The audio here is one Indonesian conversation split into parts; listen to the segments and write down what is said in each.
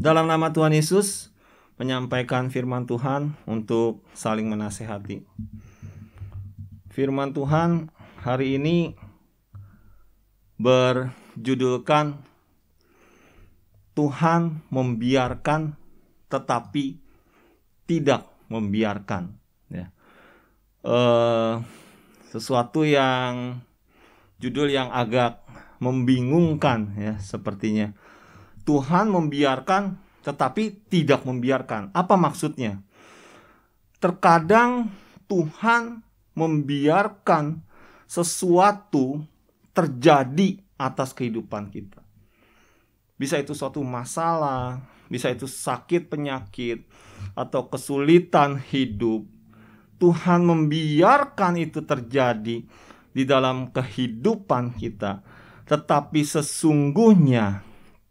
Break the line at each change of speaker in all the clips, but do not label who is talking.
Dalam nama Tuhan Yesus, menyampaikan firman Tuhan untuk saling menasehati. Firman Tuhan hari ini berjudulkan Tuhan membiarkan tetapi tidak membiarkan ya. Uh, sesuatu yang judul yang agak membingungkan ya sepertinya Tuhan membiarkan tetapi tidak membiarkan. Apa maksudnya? Terkadang Tuhan membiarkan sesuatu terjadi atas kehidupan kita. Bisa itu suatu masalah, bisa itu sakit penyakit atau kesulitan hidup. Tuhan membiarkan itu terjadi di dalam kehidupan kita. Tetapi sesungguhnya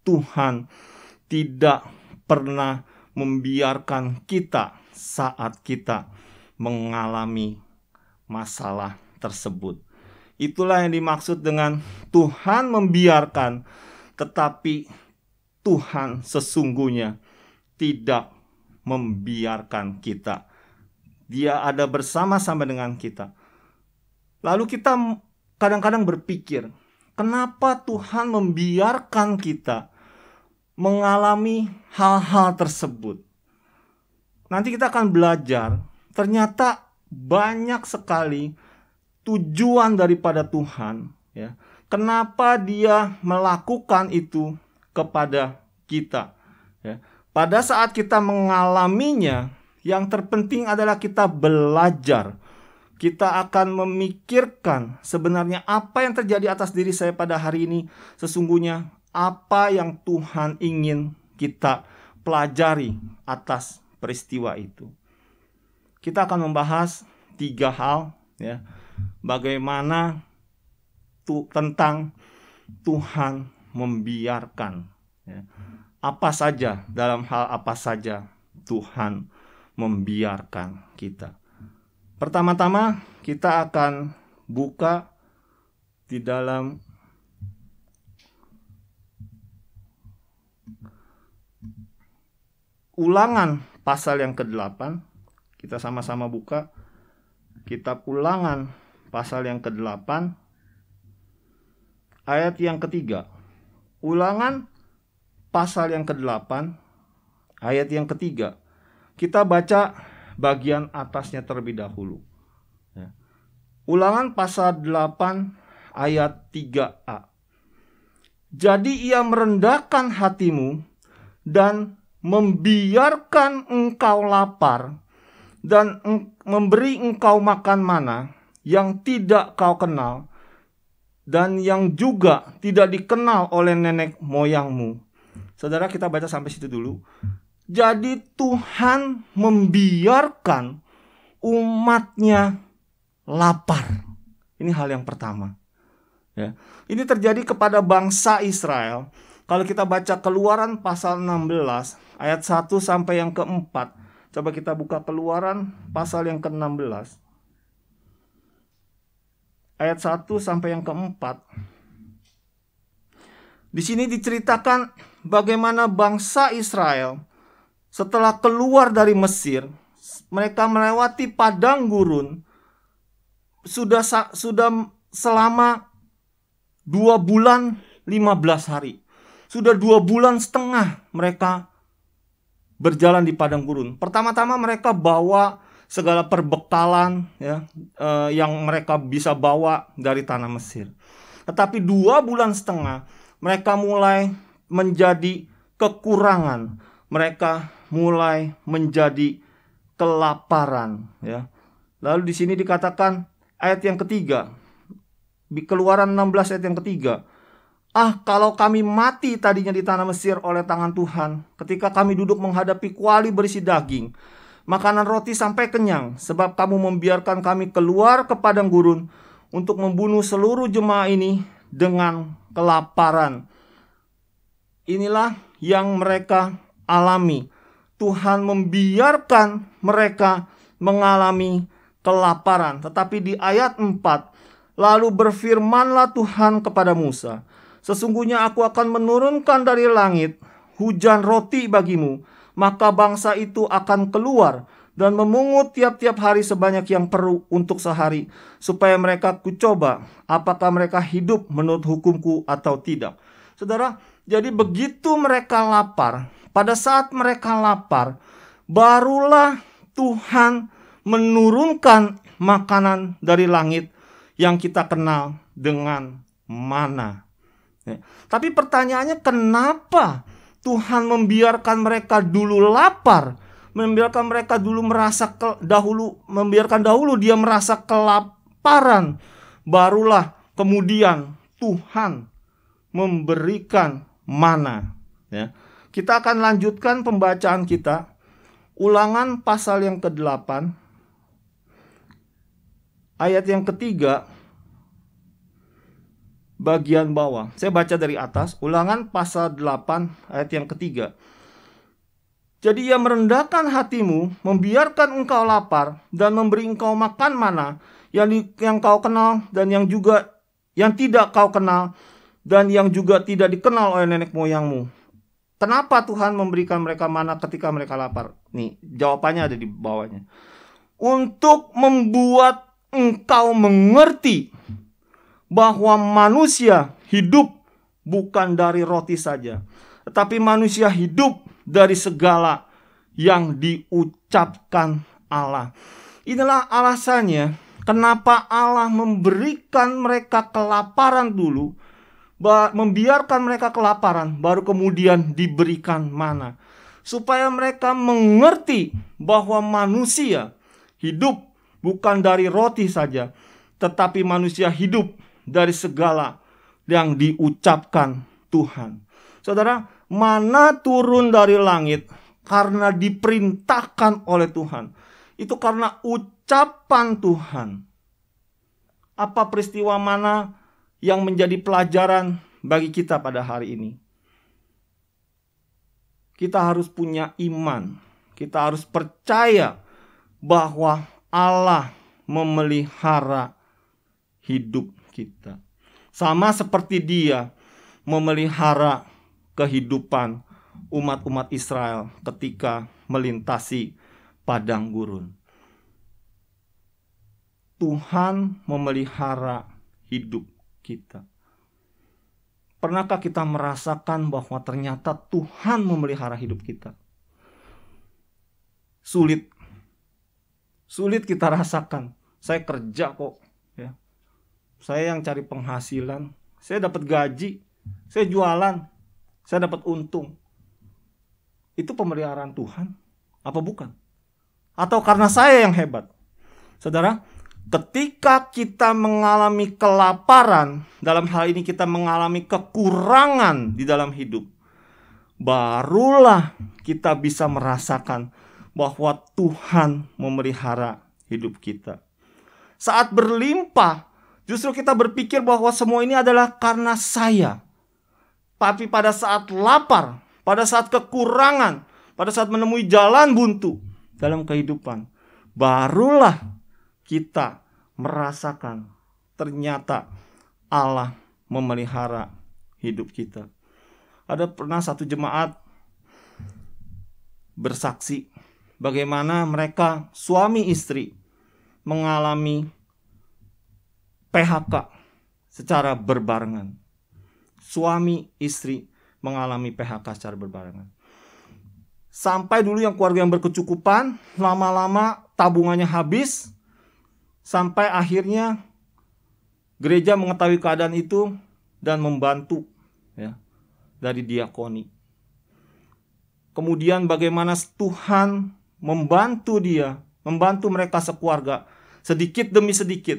Tuhan tidak pernah membiarkan kita saat kita mengalami masalah tersebut. Itulah yang dimaksud dengan Tuhan membiarkan, tetapi Tuhan sesungguhnya tidak membiarkan kita. Dia ada bersama-sama dengan kita. Lalu kita kadang-kadang berpikir, Kenapa Tuhan membiarkan kita mengalami hal-hal tersebut? Nanti kita akan belajar, ternyata banyak sekali tujuan daripada Tuhan, ya. Kenapa dia melakukan itu kepada kita? Ya. Pada saat kita mengalaminya, yang terpenting adalah kita belajar kita akan memikirkan sebenarnya apa yang terjadi atas diri saya pada hari ini. Sesungguhnya, apa yang Tuhan ingin kita pelajari atas peristiwa itu. Kita akan membahas tiga hal, ya, bagaimana tu, tentang Tuhan membiarkan ya, apa saja dalam hal apa saja Tuhan membiarkan kita. Pertama-tama kita akan buka di dalam ulangan pasal yang ke-8. Kita sama-sama buka kitab ulangan pasal yang ke-8 ayat yang ketiga. Ulangan pasal yang ke-8 ayat yang ketiga. Kita baca bagian atasnya terlebih dahulu. Ya. Ulangan pasal 8 ayat 3a. Jadi ia merendahkan hatimu dan membiarkan engkau lapar dan memberi engkau makan mana yang tidak kau kenal dan yang juga tidak dikenal oleh nenek moyangmu. Saudara kita baca sampai situ dulu. Jadi Tuhan membiarkan umatnya lapar. Ini hal yang pertama. Ya. Ini terjadi kepada bangsa Israel. Kalau kita baca keluaran pasal 16 ayat 1 sampai yang keempat. Coba kita buka keluaran pasal yang ke-16. Ayat 1 sampai yang keempat. Di sini diceritakan bagaimana bangsa Israel setelah keluar dari Mesir, mereka melewati padang gurun sudah sudah selama dua bulan 15 hari. Sudah dua bulan setengah mereka berjalan di padang gurun. Pertama-tama mereka bawa segala perbekalan ya eh, yang mereka bisa bawa dari tanah Mesir. Tetapi dua bulan setengah mereka mulai menjadi kekurangan. Mereka mulai menjadi kelaparan ya. Lalu di sini dikatakan ayat yang ketiga di Keluaran 16 ayat yang ketiga. Ah, kalau kami mati tadinya di tanah Mesir oleh tangan Tuhan, ketika kami duduk menghadapi kuali berisi daging, makanan roti sampai kenyang, sebab kamu membiarkan kami keluar ke padang gurun untuk membunuh seluruh jemaah ini dengan kelaparan. Inilah yang mereka alami. Tuhan membiarkan mereka mengalami kelaparan. Tetapi di ayat 4, lalu berfirmanlah Tuhan kepada Musa, Sesungguhnya aku akan menurunkan dari langit hujan roti bagimu, maka bangsa itu akan keluar dan memungut tiap-tiap hari sebanyak yang perlu untuk sehari, supaya mereka kucoba apakah mereka hidup menurut hukumku atau tidak. Saudara, jadi begitu mereka lapar, pada saat mereka lapar, barulah Tuhan menurunkan makanan dari langit yang kita kenal dengan mana. Ya. Tapi pertanyaannya kenapa Tuhan membiarkan mereka dulu lapar, membiarkan mereka dulu merasa ke, dahulu membiarkan dahulu dia merasa kelaparan, barulah kemudian Tuhan memberikan mana. Ya. Kita akan lanjutkan pembacaan kita. Ulangan pasal yang ke-8 ayat yang ketiga bagian bawah. Saya baca dari atas, Ulangan pasal 8 ayat yang ketiga. Jadi ia merendahkan hatimu, membiarkan engkau lapar dan memberi engkau makan mana yang di, yang kau kenal dan yang juga yang tidak kau kenal dan yang juga tidak dikenal oleh nenek moyangmu Kenapa Tuhan memberikan mereka mana ketika mereka lapar? Nih, jawabannya ada di bawahnya. Untuk membuat engkau mengerti bahwa manusia hidup bukan dari roti saja, tetapi manusia hidup dari segala yang diucapkan Allah. Inilah alasannya kenapa Allah memberikan mereka kelaparan dulu membiarkan mereka kelaparan, baru kemudian diberikan mana. Supaya mereka mengerti bahwa manusia hidup bukan dari roti saja, tetapi manusia hidup dari segala yang diucapkan Tuhan. Saudara, mana turun dari langit karena diperintahkan oleh Tuhan. Itu karena ucapan Tuhan. Apa peristiwa mana yang menjadi pelajaran bagi kita pada hari ini. Kita harus punya iman, kita harus percaya bahwa Allah memelihara hidup kita, sama seperti Dia memelihara kehidupan umat-umat Israel ketika melintasi padang gurun. Tuhan memelihara hidup kita? Pernahkah kita merasakan bahwa ternyata Tuhan memelihara hidup kita? Sulit. Sulit kita rasakan. Saya kerja kok, ya. Saya yang cari penghasilan, saya dapat gaji, saya jualan, saya dapat untung. Itu pemeliharaan Tuhan apa bukan? Atau karena saya yang hebat? Saudara, ketika kita mengalami kelaparan, dalam hal ini kita mengalami kekurangan di dalam hidup, barulah kita bisa merasakan bahwa Tuhan memelihara hidup kita. Saat berlimpah, justru kita berpikir bahwa semua ini adalah karena saya. Tapi pada saat lapar, pada saat kekurangan, pada saat menemui jalan buntu dalam kehidupan, barulah kita merasakan ternyata Allah memelihara hidup kita. Ada pernah satu jemaat bersaksi bagaimana mereka suami istri mengalami PHK secara berbarengan. Suami istri mengalami PHK secara berbarengan. Sampai dulu yang keluarga yang berkecukupan, lama-lama tabungannya habis, sampai akhirnya gereja mengetahui keadaan itu dan membantu ya dari diakoni. Kemudian bagaimana Tuhan membantu dia, membantu mereka sekeluarga sedikit demi sedikit.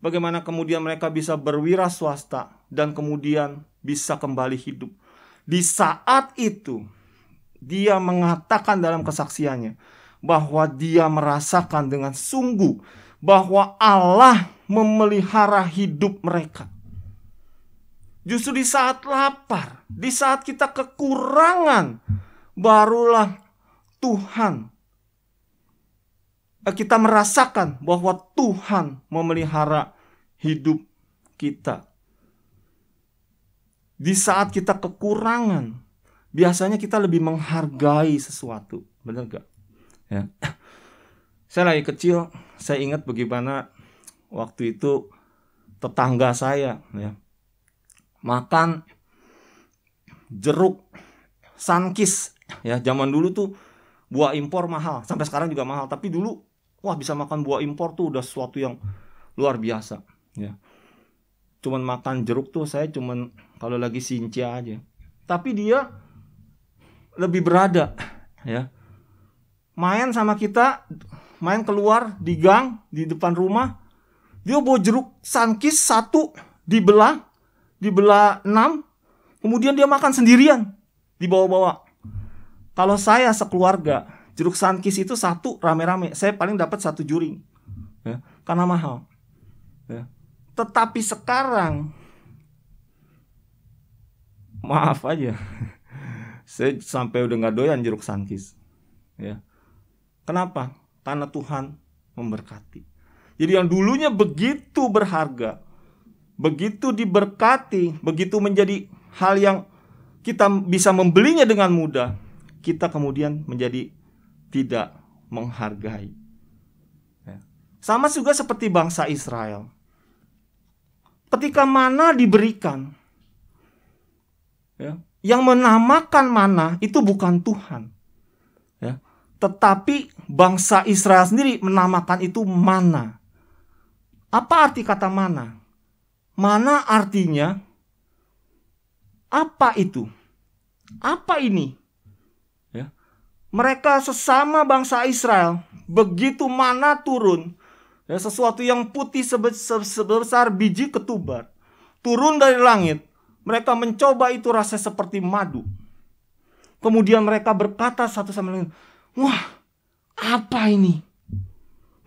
Bagaimana kemudian mereka bisa berwira swasta dan kemudian bisa kembali hidup. Di saat itu dia mengatakan dalam kesaksiannya bahwa dia merasakan dengan sungguh bahwa Allah memelihara hidup mereka. Justru di saat lapar, di saat kita kekurangan, barulah Tuhan eh, kita merasakan bahwa Tuhan memelihara hidup kita. Di saat kita kekurangan, biasanya kita lebih menghargai sesuatu, benar gak? Ya. Saya lagi kecil, saya ingat bagaimana waktu itu tetangga saya ya makan jeruk sankis ya zaman dulu tuh buah impor mahal sampai sekarang juga mahal tapi dulu wah bisa makan buah impor tuh udah sesuatu yang luar biasa ya cuman makan jeruk tuh saya cuman kalau lagi sinca aja tapi dia lebih berada ya main sama kita main keluar di gang di depan rumah dia bawa jeruk sankis satu dibelah dibelah enam kemudian dia makan sendirian dibawa-bawa kalau saya sekeluarga jeruk sankis itu satu rame-rame saya paling dapat satu juring ya, karena mahal ya. tetapi sekarang maaf aja saya sampai udah nggak doyan jeruk sankis ya kenapa Tanah Tuhan memberkati. Jadi yang dulunya begitu berharga, begitu diberkati, begitu menjadi hal yang kita bisa membelinya dengan mudah, kita kemudian menjadi tidak menghargai. Ya. Sama juga seperti bangsa Israel. Ketika mana diberikan, ya, yang menamakan mana itu bukan Tuhan. Tetapi bangsa Israel sendiri menamakan itu mana. Apa arti kata mana? Mana artinya apa itu? Apa ini? Ya. Mereka sesama bangsa Israel begitu mana turun ya, sesuatu yang putih sebesar biji ketubar turun dari langit. Mereka mencoba itu rasa seperti madu. Kemudian mereka berkata satu sama lain, Wah, apa ini?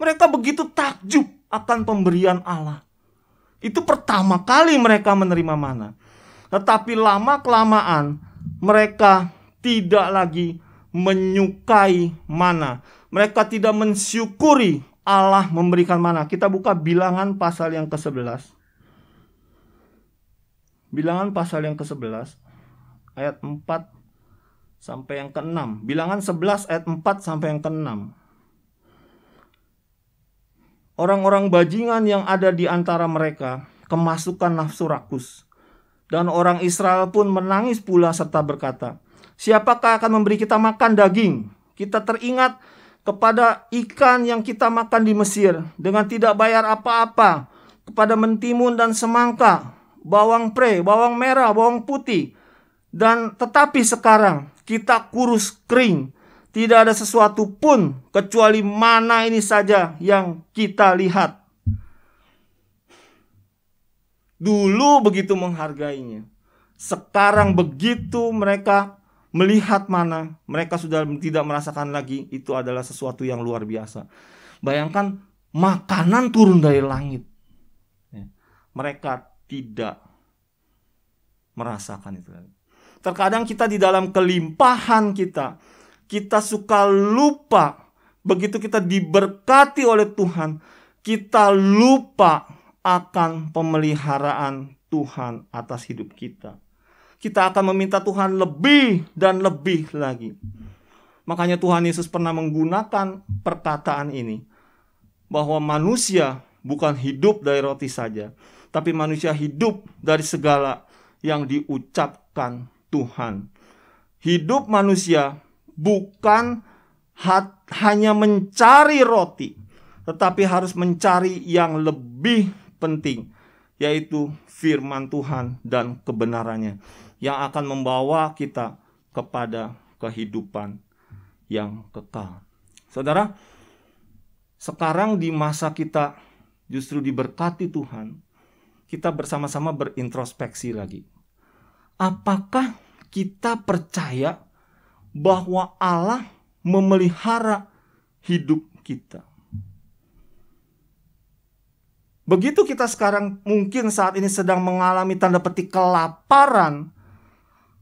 Mereka begitu takjub akan pemberian Allah. Itu pertama kali mereka menerima mana. Tetapi lama-kelamaan mereka tidak lagi menyukai mana. Mereka tidak mensyukuri Allah memberikan mana. Kita buka bilangan pasal yang ke-11. Bilangan pasal yang ke-11 ayat 4 sampai yang keenam Bilangan 11 ayat 4 sampai yang keenam Orang-orang bajingan yang ada di antara mereka kemasukan nafsu rakus. Dan orang Israel pun menangis pula serta berkata, Siapakah akan memberi kita makan daging? Kita teringat kepada ikan yang kita makan di Mesir dengan tidak bayar apa-apa kepada mentimun dan semangka, bawang pre, bawang merah, bawang putih, dan tetapi sekarang kita kurus kering. Tidak ada sesuatu pun kecuali mana ini saja yang kita lihat. Dulu begitu menghargainya. Sekarang begitu mereka melihat mana, mereka sudah tidak merasakan lagi itu adalah sesuatu yang luar biasa. Bayangkan makanan turun dari langit. Ya. Mereka tidak merasakan itu lagi. Terkadang kita di dalam kelimpahan kita, kita suka lupa. Begitu kita diberkati oleh Tuhan, kita lupa akan pemeliharaan Tuhan atas hidup kita. Kita akan meminta Tuhan lebih dan lebih lagi. Makanya Tuhan Yesus pernah menggunakan perkataan ini bahwa manusia bukan hidup dari roti saja, tapi manusia hidup dari segala yang diucapkan Tuhan. Hidup manusia bukan hanya mencari roti, tetapi harus mencari yang lebih penting, yaitu firman Tuhan dan kebenarannya yang akan membawa kita kepada kehidupan yang kekal. Saudara, sekarang di masa kita justru diberkati Tuhan, kita bersama-sama berintrospeksi lagi. Apakah kita percaya bahwa Allah memelihara hidup kita. Begitu kita sekarang mungkin saat ini sedang mengalami tanda petik kelaparan,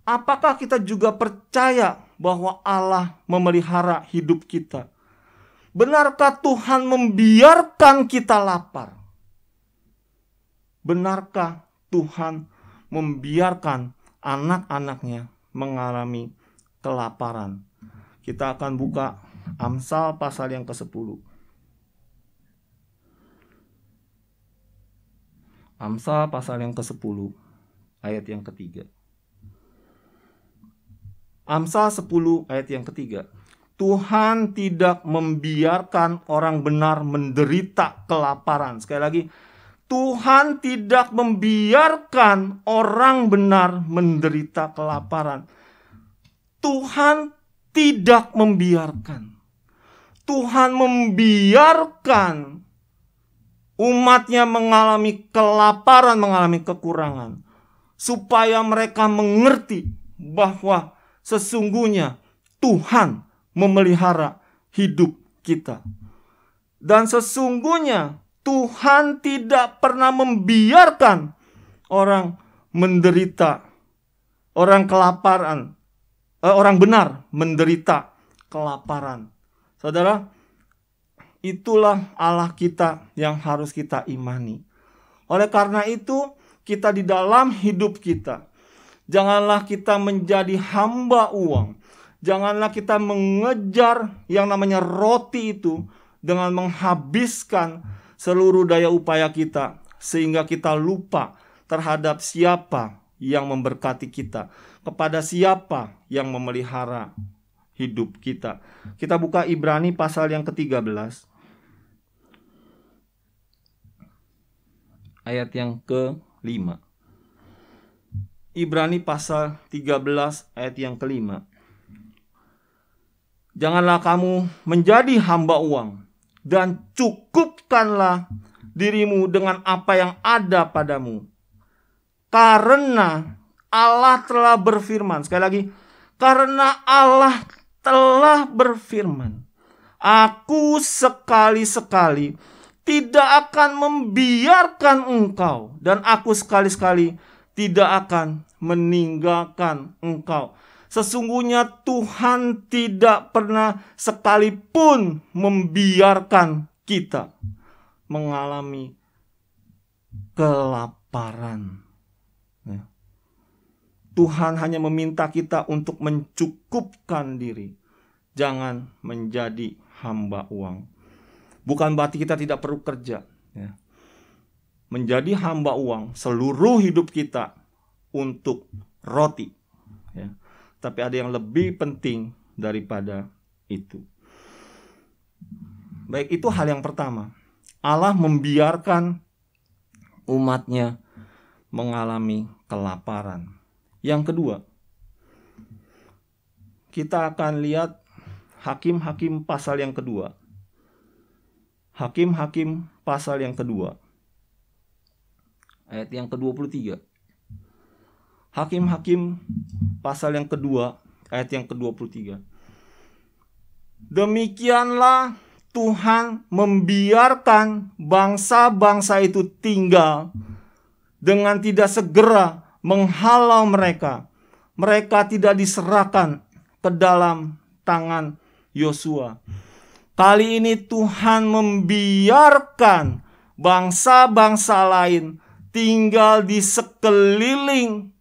apakah kita juga percaya bahwa Allah memelihara hidup kita? Benarkah Tuhan membiarkan kita lapar? Benarkah Tuhan membiarkan anak-anaknya mengalami kelaparan. Kita akan buka Amsal pasal yang ke-10. Amsal pasal yang ke-10 ayat yang ketiga. Amsal 10 ayat yang ketiga. Tuhan tidak membiarkan orang benar menderita kelaparan. Sekali lagi, Tuhan tidak membiarkan orang benar menderita kelaparan. Tuhan tidak membiarkan. Tuhan membiarkan umatnya mengalami kelaparan, mengalami kekurangan. Supaya mereka mengerti bahwa sesungguhnya Tuhan memelihara hidup kita. Dan sesungguhnya Tuhan tidak pernah membiarkan orang menderita, orang kelaparan, eh, orang benar menderita kelaparan. Saudara, itulah Allah kita yang harus kita imani. Oleh karena itu, kita di dalam hidup kita, janganlah kita menjadi hamba uang. Janganlah kita mengejar yang namanya roti itu dengan menghabiskan seluruh daya upaya kita sehingga kita lupa terhadap siapa yang memberkati kita, kepada siapa yang memelihara hidup kita. Kita buka Ibrani pasal yang ke-13 ayat yang ke-5. Ibrani pasal 13 ayat yang kelima. Janganlah kamu menjadi hamba uang, dan cukupkanlah dirimu dengan apa yang ada padamu. Karena Allah telah berfirman, sekali lagi, karena Allah telah berfirman, "Aku sekali-sekali tidak akan membiarkan engkau, dan aku sekali-sekali tidak akan meninggalkan engkau." Sesungguhnya Tuhan tidak pernah sekalipun membiarkan kita mengalami kelaparan. Ya. Tuhan hanya meminta kita untuk mencukupkan diri. Jangan menjadi hamba uang. Bukan berarti kita tidak perlu kerja. Ya. Menjadi hamba uang seluruh hidup kita untuk roti. Ya tapi ada yang lebih penting daripada itu. Baik, itu hal yang pertama. Allah membiarkan umatnya mengalami kelaparan. Yang kedua, kita akan lihat hakim-hakim pasal yang kedua. Hakim-hakim pasal yang kedua. Ayat yang ke-23. Hakim-hakim pasal yang kedua ayat yang ke-23. Demikianlah Tuhan membiarkan bangsa-bangsa itu tinggal dengan tidak segera menghalau mereka. Mereka tidak diserahkan ke dalam tangan Yosua. Kali ini Tuhan membiarkan bangsa-bangsa lain tinggal di sekeliling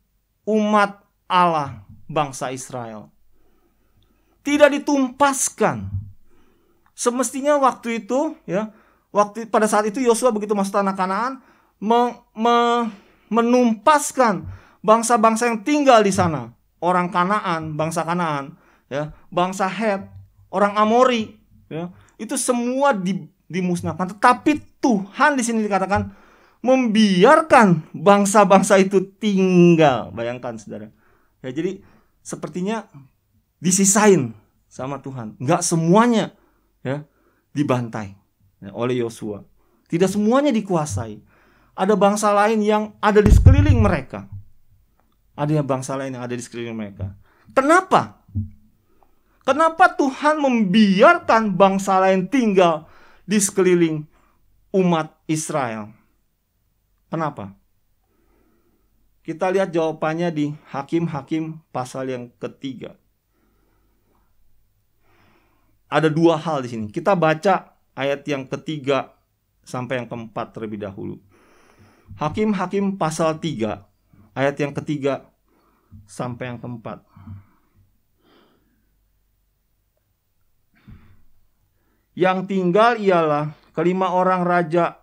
umat Allah bangsa Israel. Tidak ditumpaskan. Semestinya waktu itu ya, waktu pada saat itu Yosua begitu masuk tanah Kanaan me, me, menumpaskan bangsa-bangsa yang tinggal di sana, orang Kanaan, bangsa Kanaan, ya, bangsa Het, orang Amori, ya. Itu semua di, dimusnahkan. Tetapi Tuhan di sini dikatakan membiarkan bangsa-bangsa itu tinggal. Bayangkan saudara. Ya jadi sepertinya disisain sama Tuhan. Nggak semuanya ya dibantai ya, oleh Yosua. Tidak semuanya dikuasai. Ada bangsa lain yang ada di sekeliling mereka. Ada yang bangsa lain yang ada di sekeliling mereka. Kenapa? Kenapa Tuhan membiarkan bangsa lain tinggal di sekeliling umat Israel? Kenapa? Kita lihat jawabannya di Hakim-Hakim pasal yang ketiga. Ada dua hal di sini. Kita baca ayat yang ketiga sampai yang keempat terlebih dahulu. Hakim-Hakim pasal Tiga, ayat yang ketiga sampai yang keempat. Yang tinggal ialah kelima orang raja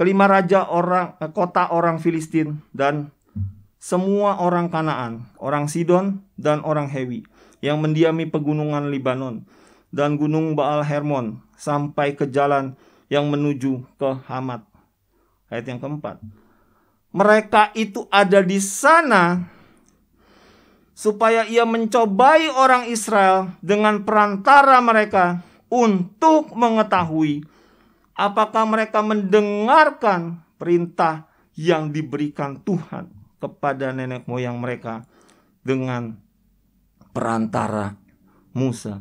kelima raja orang eh, kota orang Filistin dan semua orang Kanaan, orang Sidon dan orang Hewi yang mendiami pegunungan Libanon dan gunung Baal Hermon sampai ke jalan yang menuju ke Hamat. Ayat yang keempat. Mereka itu ada di sana supaya ia mencobai orang Israel dengan perantara mereka untuk mengetahui apakah mereka mendengarkan perintah yang diberikan Tuhan kepada nenek moyang mereka dengan perantara Musa.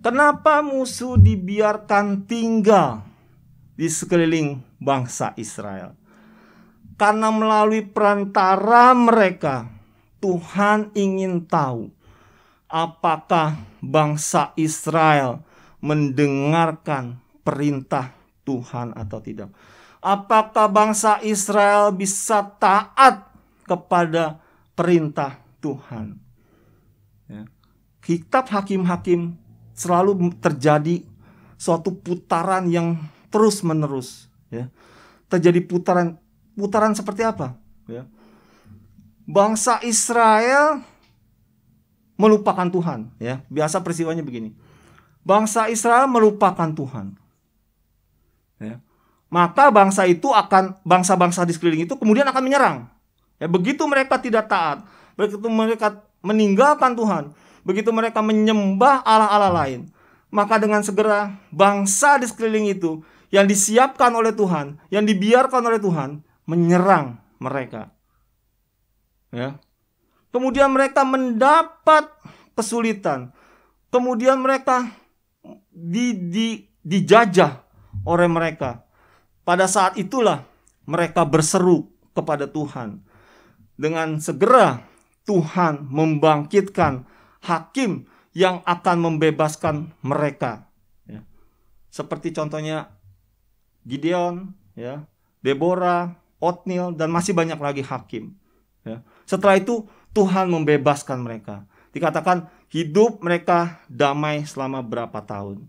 Kenapa musuh dibiarkan tinggal di sekeliling bangsa Israel? Karena melalui perantara mereka, Tuhan ingin tahu apakah bangsa Israel mendengarkan perintah Tuhan atau tidak. Apakah bangsa Israel bisa taat kepada perintah Tuhan? Ya. Kitab hakim-hakim selalu terjadi suatu putaran yang terus menerus. Ya. Terjadi putaran putaran seperti apa? Ya. Bangsa Israel melupakan Tuhan. Ya, biasa peristiwanya begini. Bangsa Israel melupakan Tuhan ya, maka bangsa itu akan bangsa-bangsa di sekeliling itu kemudian akan menyerang. Ya, begitu mereka tidak taat, begitu mereka meninggalkan Tuhan, begitu mereka menyembah allah-allah lain, maka dengan segera bangsa di sekeliling itu yang disiapkan oleh Tuhan, yang dibiarkan oleh Tuhan menyerang mereka. Ya. Kemudian mereka mendapat kesulitan. Kemudian mereka di, di, dijajah oleh mereka. Pada saat itulah mereka berseru kepada Tuhan. Dengan segera Tuhan membangkitkan hakim yang akan membebaskan mereka. Ya. Seperti contohnya Gideon, ya, Deborah, Otniel, dan masih banyak lagi hakim. Ya. Setelah itu Tuhan membebaskan mereka. Dikatakan hidup mereka damai selama berapa tahun.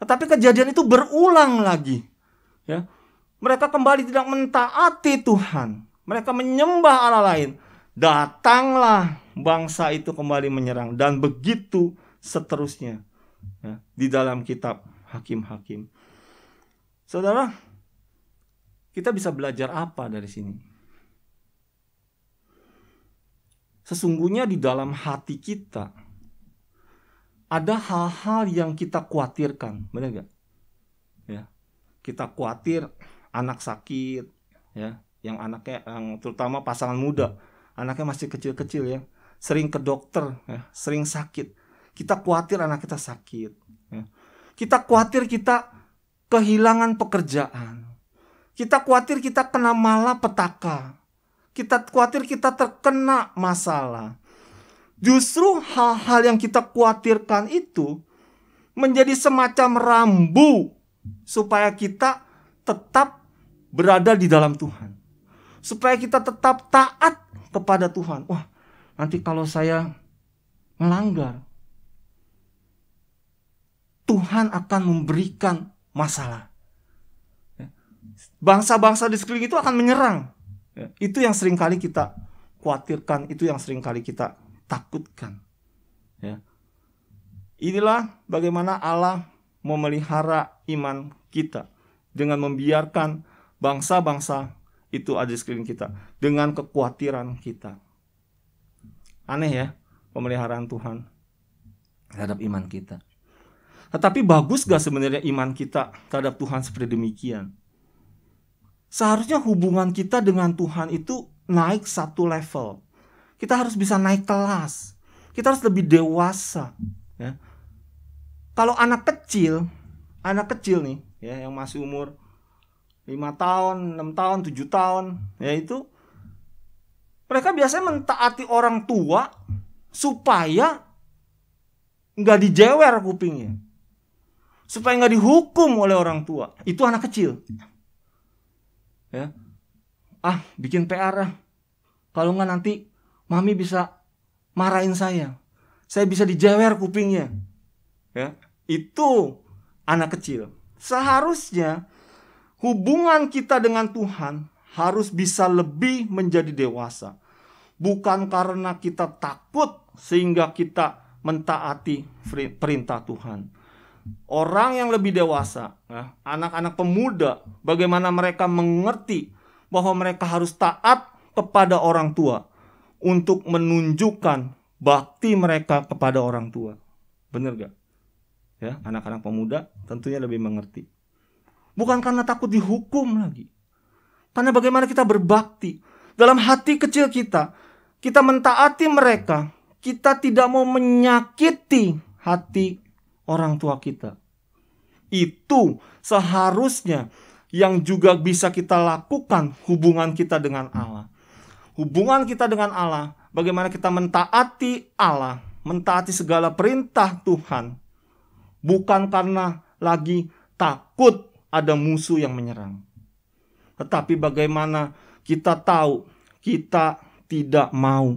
Tetapi kejadian itu berulang lagi. Ya. Mereka kembali tidak mentaati Tuhan. Mereka menyembah Allah lain. Datanglah bangsa itu kembali menyerang dan begitu seterusnya ya, di dalam kitab hakim-hakim. Saudara, kita bisa belajar apa dari sini? Sesungguhnya di dalam hati kita ada hal-hal yang kita khawatirkan, benar nggak? Ya, kita khawatir anak sakit, ya, yang anaknya, yang terutama pasangan muda, anaknya masih kecil-kecil ya, sering ke dokter, ya, sering sakit. Kita khawatir anak kita sakit, ya. kita khawatir kita kehilangan pekerjaan, kita khawatir kita kena malapetaka, kita khawatir kita terkena masalah Justru hal-hal yang kita khawatirkan itu menjadi semacam rambu supaya kita tetap berada di dalam Tuhan. Supaya kita tetap taat kepada Tuhan. Wah, nanti kalau saya melanggar, Tuhan akan memberikan masalah. Bangsa-bangsa di sekeliling itu akan menyerang. Ya. Itu yang seringkali kita khawatirkan, itu yang seringkali kita takutkan. Ya. Inilah bagaimana Allah memelihara iman kita dengan membiarkan bangsa-bangsa itu ada di sekeliling kita dengan kekhawatiran kita. Aneh ya pemeliharaan Tuhan terhadap iman kita. Tetapi bagus gak sebenarnya iman kita terhadap Tuhan seperti demikian? Seharusnya hubungan kita dengan Tuhan itu naik satu level. Kita harus bisa naik kelas. Kita harus lebih dewasa. Ya. Kalau anak kecil, anak kecil nih, ya yang masih umur 5 tahun, 6 tahun, 7 tahun, ya itu mereka biasanya mentaati orang tua supaya nggak dijewer kupingnya. Supaya nggak dihukum oleh orang tua. Itu anak kecil. Ya. Ah, bikin PR ah. Kalau nggak nanti mami bisa marahin saya. Saya bisa dijewer kupingnya. Ya, itu anak kecil. Seharusnya hubungan kita dengan Tuhan harus bisa lebih menjadi dewasa. Bukan karena kita takut sehingga kita mentaati perintah Tuhan. Orang yang lebih dewasa, ya, anak-anak pemuda, bagaimana mereka mengerti bahwa mereka harus taat kepada orang tua untuk menunjukkan bakti mereka kepada orang tua. benar gak? Ya, anak-anak pemuda tentunya lebih mengerti. Bukan karena takut dihukum lagi. Karena bagaimana kita berbakti. Dalam hati kecil kita, kita mentaati mereka. Kita tidak mau menyakiti hati orang tua kita. Itu seharusnya yang juga bisa kita lakukan hubungan kita dengan Allah hubungan kita dengan Allah, bagaimana kita mentaati Allah, mentaati segala perintah Tuhan, bukan karena lagi takut ada musuh yang menyerang, tetapi bagaimana kita tahu kita tidak mau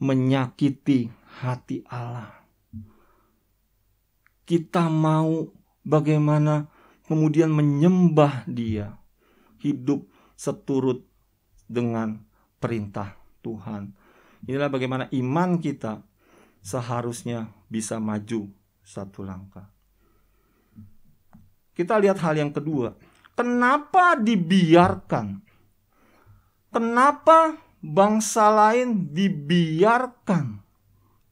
menyakiti hati Allah. Kita mau bagaimana kemudian menyembah Dia, hidup seturut dengan perintah Tuhan. Inilah bagaimana iman kita seharusnya bisa maju satu langkah. Kita lihat hal yang kedua. Kenapa dibiarkan? Kenapa bangsa lain dibiarkan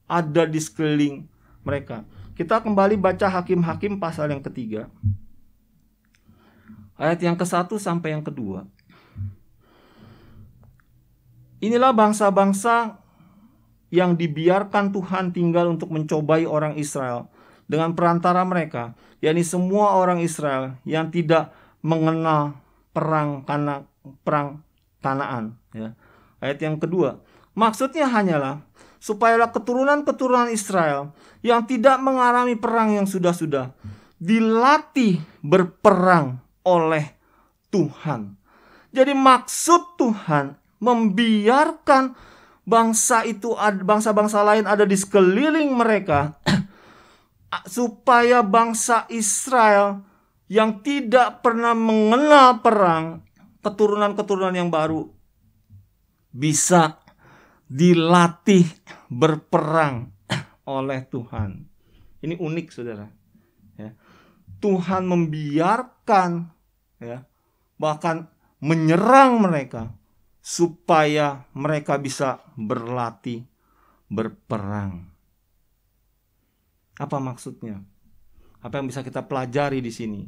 ada di sekeliling mereka? Kita kembali baca Hakim-Hakim pasal yang ketiga. Ayat yang ke-1 sampai yang kedua. Inilah bangsa-bangsa yang dibiarkan Tuhan tinggal untuk mencobai orang Israel dengan perantara mereka, yakni semua orang Israel yang tidak mengenal perang karena perang tanaan. Ya. Ayat yang kedua, maksudnya hanyalah supayalah keturunan-keturunan Israel yang tidak mengalami perang yang sudah-sudah dilatih berperang oleh Tuhan. Jadi maksud Tuhan membiarkan bangsa itu bangsa-bangsa lain ada di sekeliling mereka supaya bangsa Israel yang tidak pernah mengenal perang keturunan-keturunan yang baru bisa dilatih berperang oleh Tuhan. Ini unik saudara. Ya. Tuhan membiarkan ya, bahkan menyerang mereka supaya mereka bisa berlatih berperang. Apa maksudnya? Apa yang bisa kita pelajari di sini?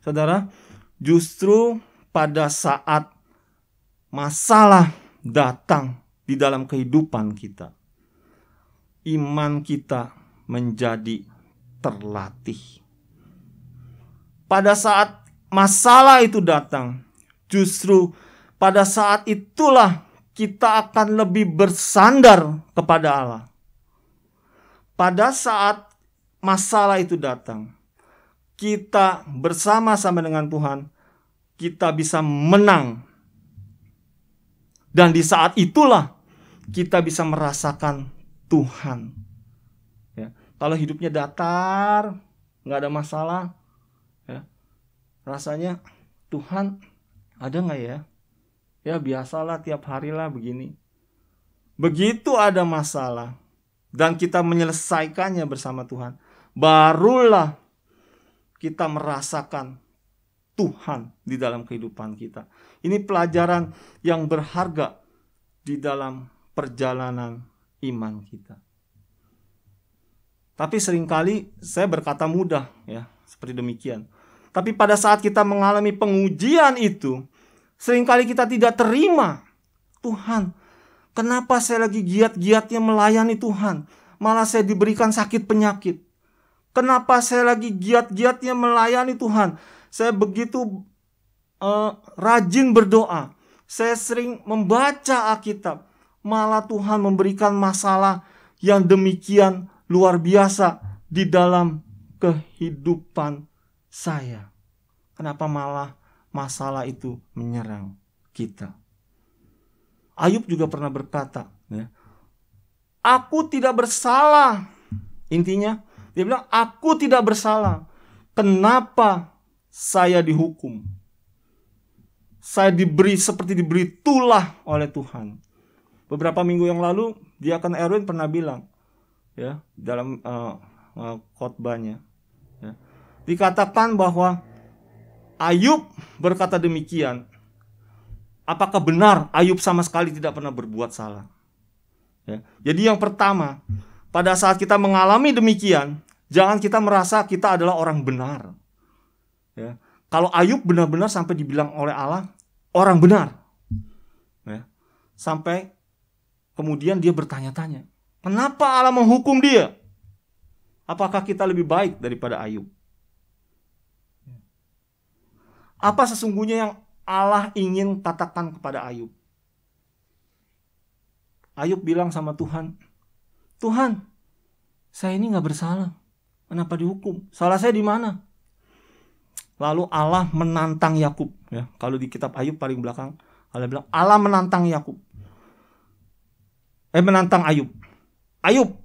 Saudara, justru pada saat masalah datang di dalam kehidupan kita, iman kita menjadi terlatih. Pada saat masalah itu datang, justru pada saat itulah kita akan lebih bersandar kepada Allah. Pada saat masalah itu datang, kita bersama-sama dengan Tuhan, kita bisa menang. Dan di saat itulah kita bisa merasakan Tuhan. Ya. Kalau hidupnya datar, nggak ada masalah, ya. rasanya Tuhan ada nggak ya? ya biasalah tiap harilah begini begitu ada masalah dan kita menyelesaikannya bersama Tuhan barulah kita merasakan Tuhan di dalam kehidupan kita ini pelajaran yang berharga di dalam perjalanan iman kita tapi seringkali saya berkata mudah ya, seperti demikian. Tapi pada saat kita mengalami pengujian itu, Seringkali kita tidak terima. Tuhan, kenapa saya lagi giat-giatnya melayani Tuhan? Malah saya diberikan sakit penyakit. Kenapa saya lagi giat-giatnya melayani Tuhan? Saya begitu uh, rajin berdoa. Saya sering membaca Alkitab. Malah Tuhan memberikan masalah yang demikian luar biasa di dalam kehidupan saya. Kenapa malah masalah itu menyerang kita. Ayub juga pernah berkata, ya, aku tidak bersalah. Intinya, dia bilang, aku tidak bersalah. Kenapa saya dihukum? Saya diberi seperti diberi tulah oleh Tuhan. Beberapa minggu yang lalu, dia akan Erwin pernah bilang, ya, dalam uh, uh, khotbahnya, ya, dikatakan bahwa Ayub berkata demikian. Apakah benar Ayub sama sekali tidak pernah berbuat salah? Ya. Jadi yang pertama, pada saat kita mengalami demikian, jangan kita merasa kita adalah orang benar. Ya. Kalau Ayub benar-benar sampai dibilang oleh Allah orang benar, ya. sampai kemudian dia bertanya-tanya, kenapa Allah menghukum dia? Apakah kita lebih baik daripada Ayub? Apa sesungguhnya yang Allah ingin katakan kepada Ayub? Ayub bilang sama Tuhan, Tuhan, saya ini nggak bersalah. Kenapa dihukum? Salah saya di mana? Lalu Allah menantang Yakub. Ya, kalau di kitab Ayub paling belakang, Allah bilang Allah menantang Yakub. Eh menantang Ayub. Ayub,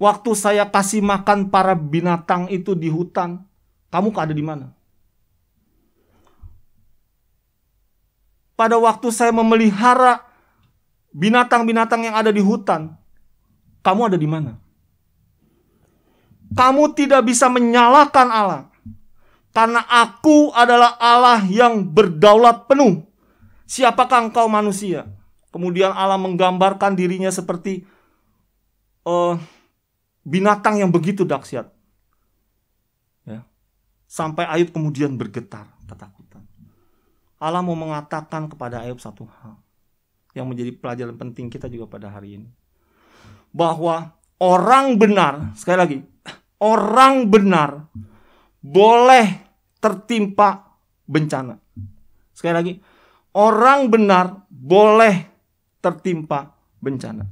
waktu saya kasih makan para binatang itu di hutan, kamu ada di mana? pada waktu saya memelihara binatang-binatang yang ada di hutan, kamu ada di mana? Kamu tidak bisa menyalahkan Allah. Karena aku adalah Allah yang berdaulat penuh. Siapakah engkau manusia? Kemudian Allah menggambarkan dirinya seperti uh, binatang yang begitu dahsyat. Ya. Sampai Ayub kemudian bergetar. Kataku. Allah mau mengatakan kepada Ayub satu hal yang menjadi pelajaran penting kita juga pada hari ini. Bahwa orang benar, sekali lagi, orang benar boleh tertimpa bencana. Sekali lagi, orang benar boleh tertimpa bencana.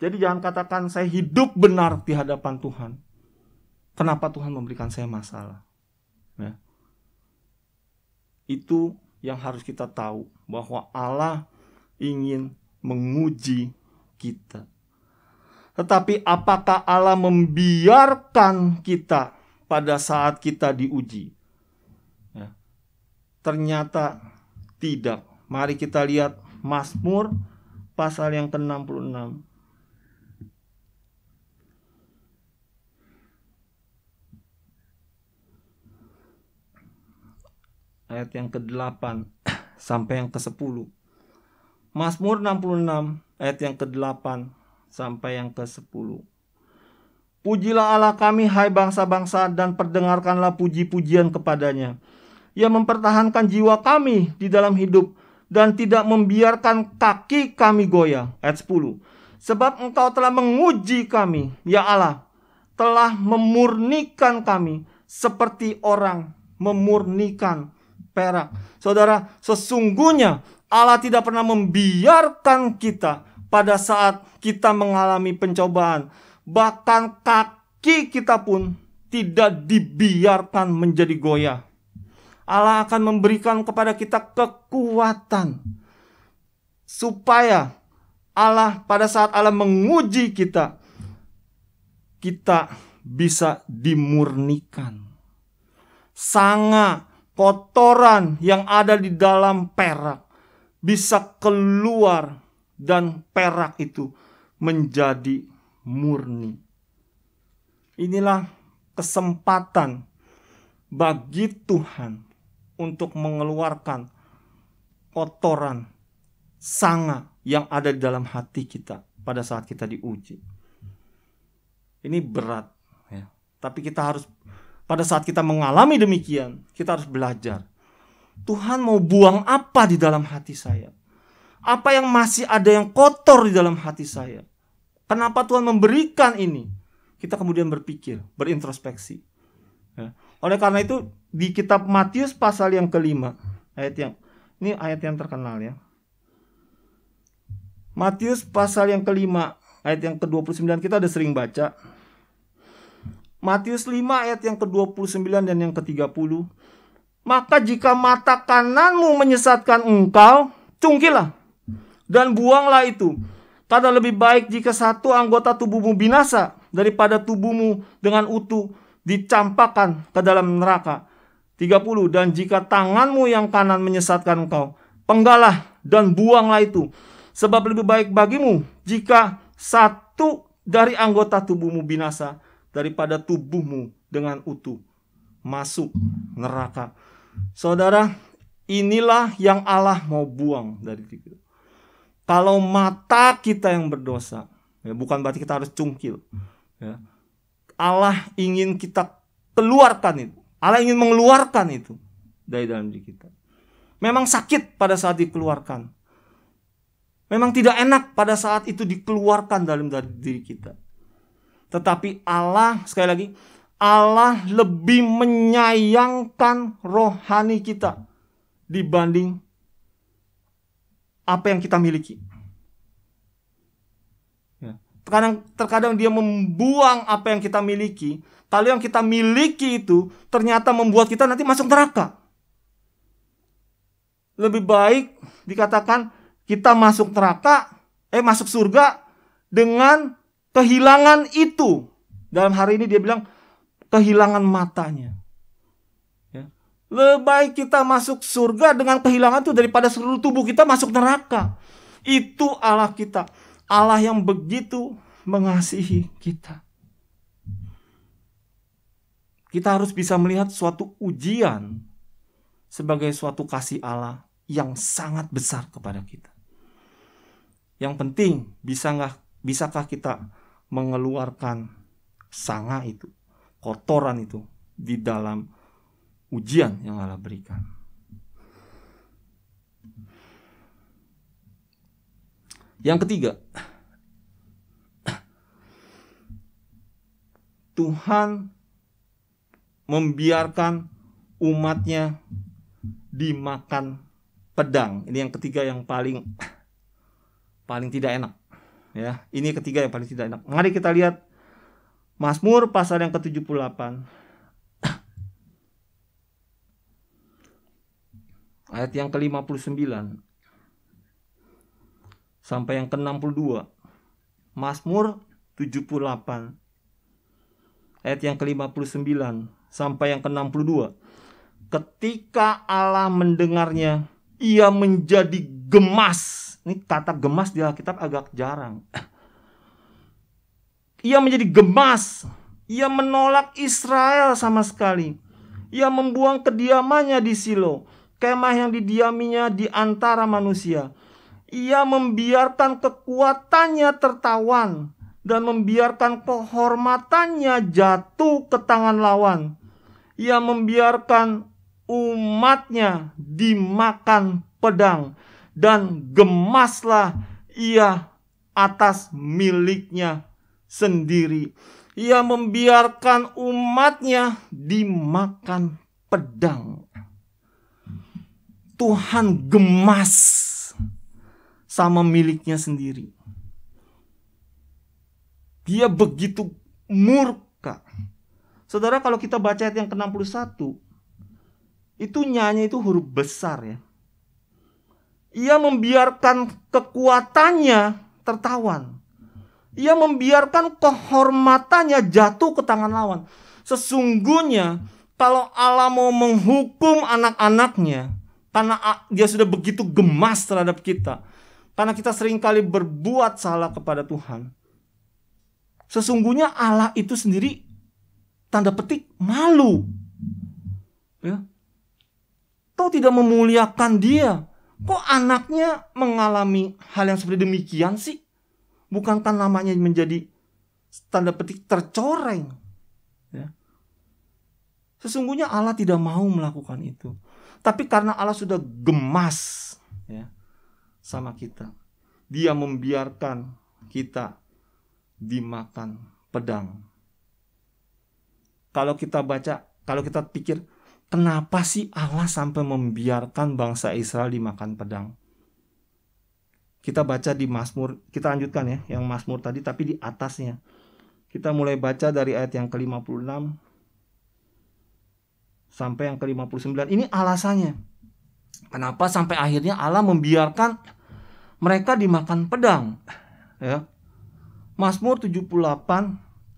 Jadi jangan katakan saya hidup benar di hadapan Tuhan. Kenapa Tuhan memberikan saya masalah? Ya. Itu yang harus kita tahu bahwa Allah ingin menguji kita. Tetapi apakah Allah membiarkan kita pada saat kita diuji? Ya. Ternyata tidak. Mari kita lihat Mazmur pasal yang ke-66. ayat yang ke-8 sampai yang ke-10. Mazmur 66 ayat yang ke-8 sampai yang ke-10. Pujilah Allah kami hai bangsa-bangsa dan perdengarkanlah puji-pujian kepadanya. Ia mempertahankan jiwa kami di dalam hidup dan tidak membiarkan kaki kami goyah. Ayat 10. Sebab engkau telah menguji kami, ya Allah, telah memurnikan kami seperti orang memurnikan perak. Saudara, sesungguhnya Allah tidak pernah membiarkan kita pada saat kita mengalami pencobaan. Bahkan kaki kita pun tidak dibiarkan menjadi goyah. Allah akan memberikan kepada kita kekuatan supaya Allah pada saat Allah menguji kita kita bisa dimurnikan. sangat kotoran yang ada di dalam perak bisa keluar dan perak itu menjadi murni. Inilah kesempatan bagi Tuhan untuk mengeluarkan kotoran sanga yang ada di dalam hati kita pada saat kita diuji. Ini berat, ya. tapi kita harus pada saat kita mengalami demikian, kita harus belajar. Tuhan mau buang apa di dalam hati saya? Apa yang masih ada yang kotor di dalam hati saya? Kenapa Tuhan memberikan ini? Kita kemudian berpikir, berintrospeksi. Ya. Oleh karena itu di kitab Matius pasal yang kelima ayat yang ini ayat yang terkenal ya. Matius pasal yang kelima ayat yang ke-29 kita udah sering baca. Matius 5 ayat yang ke-29 dan yang ke-30. Maka jika mata kananmu menyesatkan engkau, cungkilah dan buanglah itu. Karena lebih baik jika satu anggota tubuhmu binasa daripada tubuhmu dengan utuh dicampakkan ke dalam neraka. 30 dan jika tanganmu yang kanan menyesatkan engkau, penggalah dan buanglah itu. Sebab lebih baik bagimu jika satu dari anggota tubuhmu binasa daripada tubuhmu dengan utuh masuk neraka. Saudara, inilah yang Allah mau buang dari kita. Kalau mata kita yang berdosa, ya bukan berarti kita harus cungkil. Ya. Allah ingin kita keluarkan itu. Allah ingin mengeluarkan itu dari dalam diri kita. Memang sakit pada saat dikeluarkan. Memang tidak enak pada saat itu dikeluarkan dalam dari diri kita. Tetapi Allah, sekali lagi, Allah lebih menyayangkan rohani kita dibanding apa yang kita miliki. Ya. Terkadang, terkadang dia membuang apa yang kita miliki. Kalau yang kita miliki itu ternyata membuat kita nanti masuk neraka. Lebih baik dikatakan kita masuk neraka, eh masuk surga dengan kehilangan itu. Dalam hari ini dia bilang kehilangan matanya. Ya. Lebih baik kita masuk surga dengan kehilangan itu daripada seluruh tubuh kita masuk neraka. Itu Allah kita. Allah yang begitu mengasihi kita. Kita harus bisa melihat suatu ujian sebagai suatu kasih Allah yang sangat besar kepada kita. Yang penting, bisa nggak, bisakah kita mengeluarkan sanga itu, kotoran itu di dalam ujian yang Allah berikan. Yang ketiga, Tuhan membiarkan umatnya dimakan pedang. Ini yang ketiga yang paling paling tidak enak. Ya, ini ketiga yang paling tidak enak. Mari kita lihat Mazmur pasal yang ke-78. Ayat yang ke-59 sampai yang ke-62. Mazmur 78 ayat yang ke-59 sampai yang ke-62. Ketika Allah mendengarnya, ia menjadi gemas ini kata gemas di Alkitab agak jarang. Ia menjadi gemas. Ia menolak Israel sama sekali. Ia membuang kediamannya di Silo, kemah yang didiaminya di antara manusia. Ia membiarkan kekuatannya tertawan dan membiarkan kehormatannya jatuh ke tangan lawan. Ia membiarkan umatnya dimakan pedang dan gemaslah ia atas miliknya sendiri. Ia membiarkan umatnya dimakan pedang. Tuhan gemas sama miliknya sendiri. Dia begitu murka. Saudara kalau kita baca ayat yang ke-61, itu nyanyi itu huruf besar ya. Ia membiarkan kekuatannya tertawan. Ia membiarkan kehormatannya jatuh ke tangan lawan. Sesungguhnya kalau Allah mau menghukum anak-anaknya karena dia sudah begitu gemas terhadap kita, karena kita seringkali berbuat salah kepada Tuhan. Sesungguhnya Allah itu sendiri tanda petik malu. Ya. Kau tidak memuliakan dia. Kok anaknya mengalami hal yang seperti demikian sih? Bukankah namanya menjadi tanda petik tercoreng? Ya. Sesungguhnya Allah tidak mau melakukan itu. Tapi karena Allah sudah gemas ya, sama kita. Dia membiarkan kita dimakan pedang. Kalau kita baca, kalau kita pikir, kenapa sih Allah sampai membiarkan bangsa Israel dimakan pedang? Kita baca di Mazmur, kita lanjutkan ya, yang Mazmur tadi tapi di atasnya. Kita mulai baca dari ayat yang ke-56 sampai yang ke-59. Ini alasannya. Kenapa sampai akhirnya Allah membiarkan mereka dimakan pedang? Ya. Mazmur 78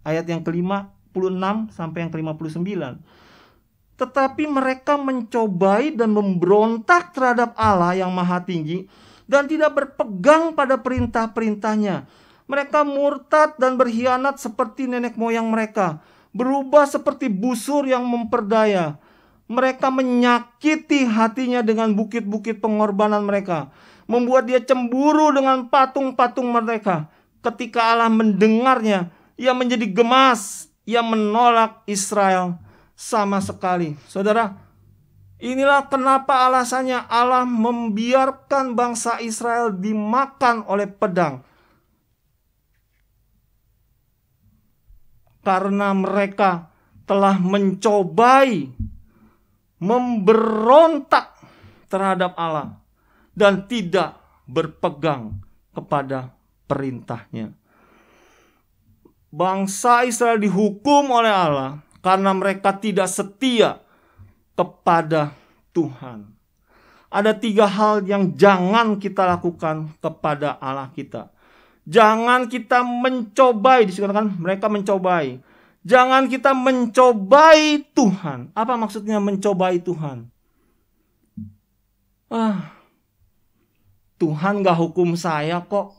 ayat yang ke-56 sampai yang ke-59 tetapi mereka mencobai dan memberontak terhadap Allah yang Maha Tinggi dan tidak berpegang pada perintah-perintahnya. Mereka murtad dan berkhianat seperti nenek moyang mereka, berubah seperti busur yang memperdaya. Mereka menyakiti hatinya dengan bukit-bukit pengorbanan mereka, membuat dia cemburu dengan patung-patung mereka. Ketika Allah mendengarnya, ia menjadi gemas, ia menolak Israel sama sekali. Saudara, inilah kenapa alasannya Allah membiarkan bangsa Israel dimakan oleh pedang. Karena mereka telah mencobai memberontak terhadap Allah dan tidak berpegang kepada perintahnya. Bangsa Israel dihukum oleh Allah karena mereka tidak setia kepada Tuhan. Ada tiga hal yang jangan kita lakukan kepada Allah kita. Jangan kita mencobai, disebutkan mereka mencobai. Jangan kita mencobai Tuhan. Apa maksudnya mencobai Tuhan? Ah, Tuhan gak hukum saya kok.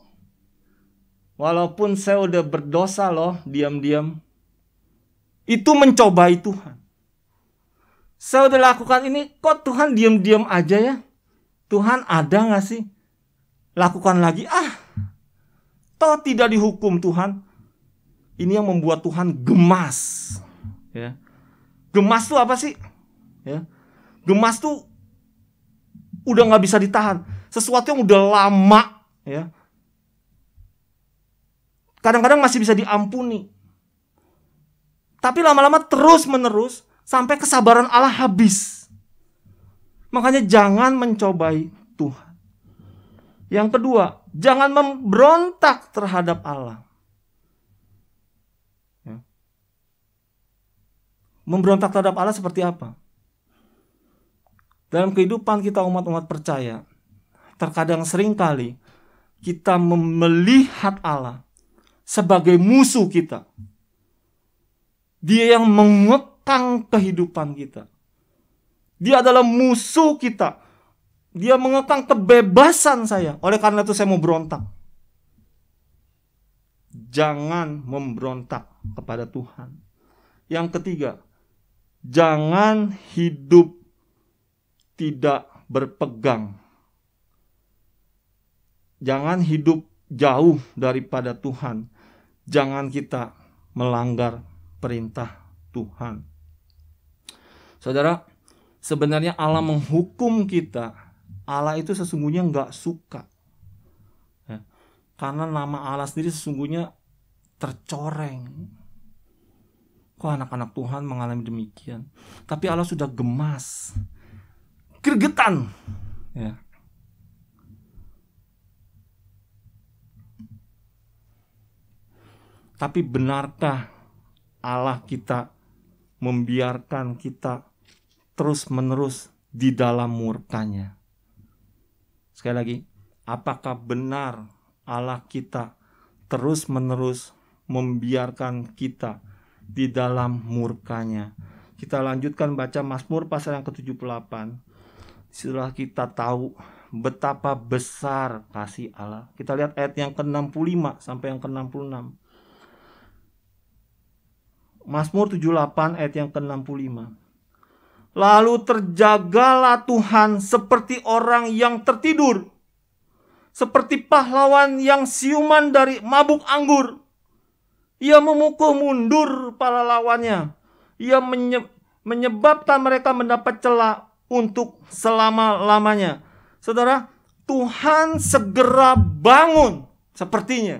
Walaupun saya udah berdosa loh, diam-diam itu mencobai Tuhan. Saya udah lakukan ini, kok Tuhan diam-diam aja ya? Tuhan ada nggak sih? Lakukan lagi, ah, toh tidak dihukum Tuhan. Ini yang membuat Tuhan gemas. Ya. Gemas tuh apa sih? Ya. Gemas tuh udah nggak bisa ditahan. Sesuatu yang udah lama, ya. Kadang-kadang masih bisa diampuni, tapi lama-lama terus menerus sampai kesabaran Allah habis. Makanya jangan mencobai Tuhan. Yang kedua, jangan memberontak terhadap Allah. Ya. Memberontak terhadap Allah seperti apa? Dalam kehidupan kita umat-umat percaya, terkadang seringkali kita melihat Allah sebagai musuh kita. Dia yang mengekang kehidupan kita. Dia adalah musuh kita. Dia mengekang kebebasan saya. Oleh karena itu saya mau berontak. Jangan memberontak kepada Tuhan. Yang ketiga, jangan hidup tidak berpegang. Jangan hidup jauh daripada Tuhan. Jangan kita melanggar perintah Tuhan. Saudara, sebenarnya Allah menghukum kita. Allah itu sesungguhnya nggak suka. Ya. Karena nama Allah sendiri sesungguhnya tercoreng. Kok anak-anak Tuhan mengalami demikian? Tapi Allah sudah gemas. Gergetan. Ya. Tapi benarkah Allah kita membiarkan kita terus-menerus di dalam murkanya. Sekali lagi, apakah benar Allah kita terus-menerus membiarkan kita di dalam murkanya? Kita lanjutkan baca Mazmur pasal yang ke-78. Setelah kita tahu betapa besar kasih Allah. Kita lihat ayat yang ke-65 sampai yang ke-66. Mazmur 78 ayat yang ke-65. Lalu terjagalah Tuhan seperti orang yang tertidur, seperti pahlawan yang siuman dari mabuk anggur. Ia memukul mundur para lawannya. Ia menyebabkan mereka mendapat celah untuk selama-lamanya. Saudara, Tuhan segera bangun sepertinya.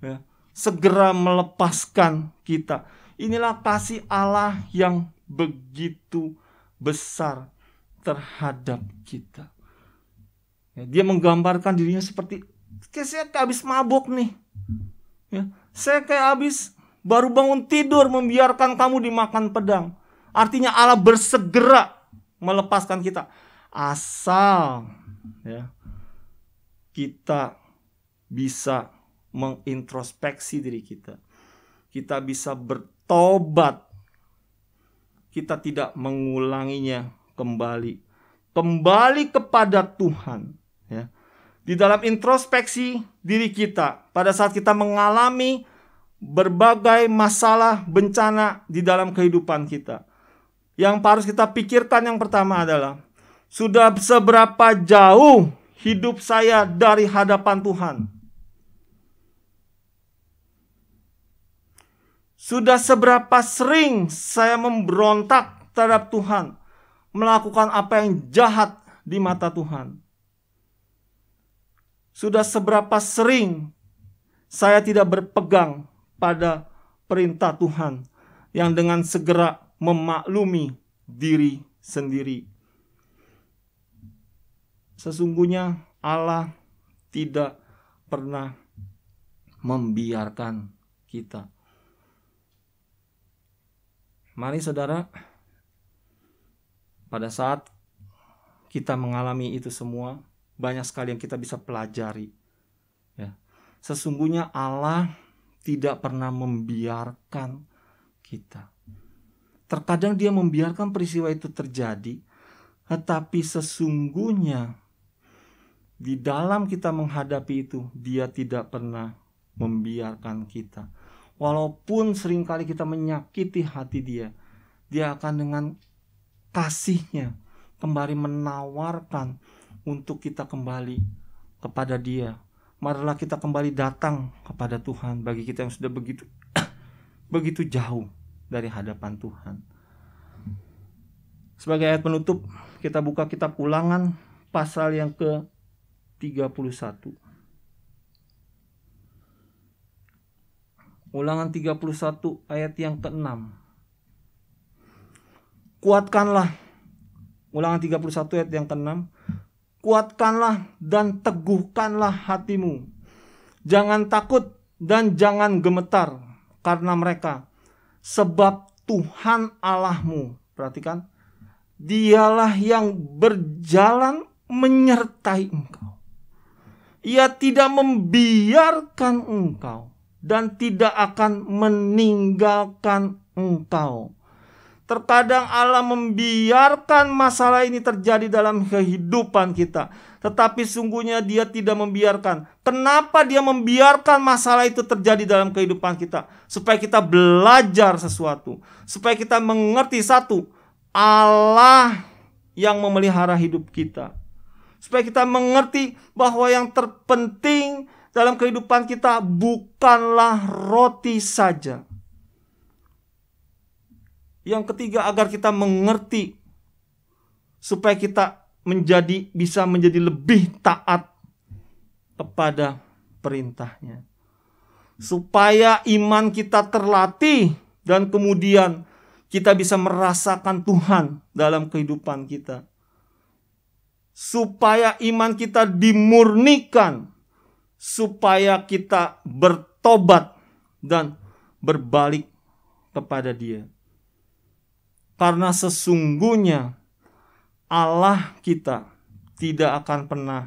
Ya, segera melepaskan kita Inilah kasih Allah yang begitu besar terhadap kita. Ya, dia menggambarkan dirinya seperti kayak saya kayak habis mabuk nih. Ya, saya kayak habis baru bangun tidur membiarkan kamu dimakan pedang. Artinya Allah bersegera melepaskan kita asal ya kita bisa mengintrospeksi diri kita. Kita bisa ber, tobat. Kita tidak mengulanginya kembali. Kembali kepada Tuhan. Ya. Di dalam introspeksi diri kita. Pada saat kita mengalami berbagai masalah bencana di dalam kehidupan kita. Yang harus kita pikirkan yang pertama adalah. Sudah seberapa jauh hidup saya dari hadapan Tuhan? Sudah seberapa sering saya memberontak terhadap Tuhan, melakukan apa yang jahat di mata Tuhan. Sudah seberapa sering saya tidak berpegang pada perintah Tuhan yang dengan segera memaklumi diri sendiri. Sesungguhnya Allah tidak pernah membiarkan kita. Mari saudara, pada saat kita mengalami itu semua, banyak sekali yang kita bisa pelajari. Ya. Sesungguhnya Allah tidak pernah membiarkan kita. Terkadang dia membiarkan peristiwa itu terjadi, tetapi sesungguhnya di dalam kita menghadapi itu, dia tidak pernah membiarkan kita Walaupun seringkali kita menyakiti hati dia, dia akan dengan kasihnya kembali menawarkan untuk kita kembali kepada dia. Marilah kita kembali datang kepada Tuhan bagi kita yang sudah begitu begitu jauh dari hadapan Tuhan. Sebagai ayat penutup, kita buka kitab Ulangan pasal yang ke 31. Ulangan 31 ayat yang ke-6. Kuatkanlah. Ulangan 31 ayat yang ke-6. Kuatkanlah dan teguhkanlah hatimu. Jangan takut dan jangan gemetar karena mereka. Sebab Tuhan Allahmu. Perhatikan. Dialah yang berjalan menyertai engkau. Ia tidak membiarkan engkau dan tidak akan meninggalkan engkau. Terkadang Allah membiarkan masalah ini terjadi dalam kehidupan kita, tetapi sungguhnya Dia tidak membiarkan. Kenapa Dia membiarkan masalah itu terjadi dalam kehidupan kita? Supaya kita belajar sesuatu, supaya kita mengerti satu, Allah yang memelihara hidup kita, supaya kita mengerti bahwa yang terpenting dalam kehidupan kita bukanlah roti saja. Yang ketiga agar kita mengerti supaya kita menjadi bisa menjadi lebih taat kepada perintahnya. Supaya iman kita terlatih dan kemudian kita bisa merasakan Tuhan dalam kehidupan kita. Supaya iman kita dimurnikan supaya kita bertobat dan berbalik kepada Dia. Karena sesungguhnya Allah kita tidak akan pernah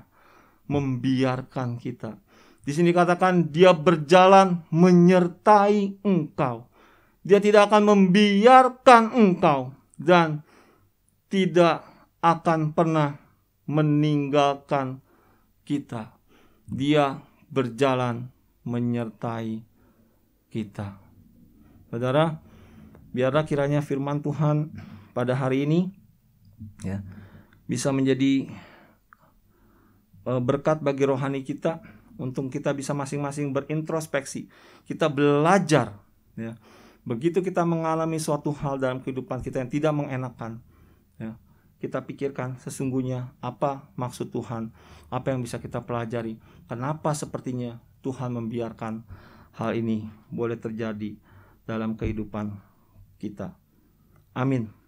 membiarkan kita. Di sini katakan dia berjalan menyertai engkau. Dia tidak akan membiarkan engkau dan tidak akan pernah meninggalkan kita. Dia berjalan menyertai kita. Saudara, biarlah kiranya firman Tuhan pada hari ini ya bisa menjadi eh, berkat bagi rohani kita untuk kita bisa masing-masing berintrospeksi. Kita belajar ya. Begitu kita mengalami suatu hal dalam kehidupan kita yang tidak mengenakan ya kita pikirkan sesungguhnya apa maksud Tuhan, apa yang bisa kita pelajari, kenapa sepertinya Tuhan membiarkan hal ini boleh terjadi dalam kehidupan kita. Amin.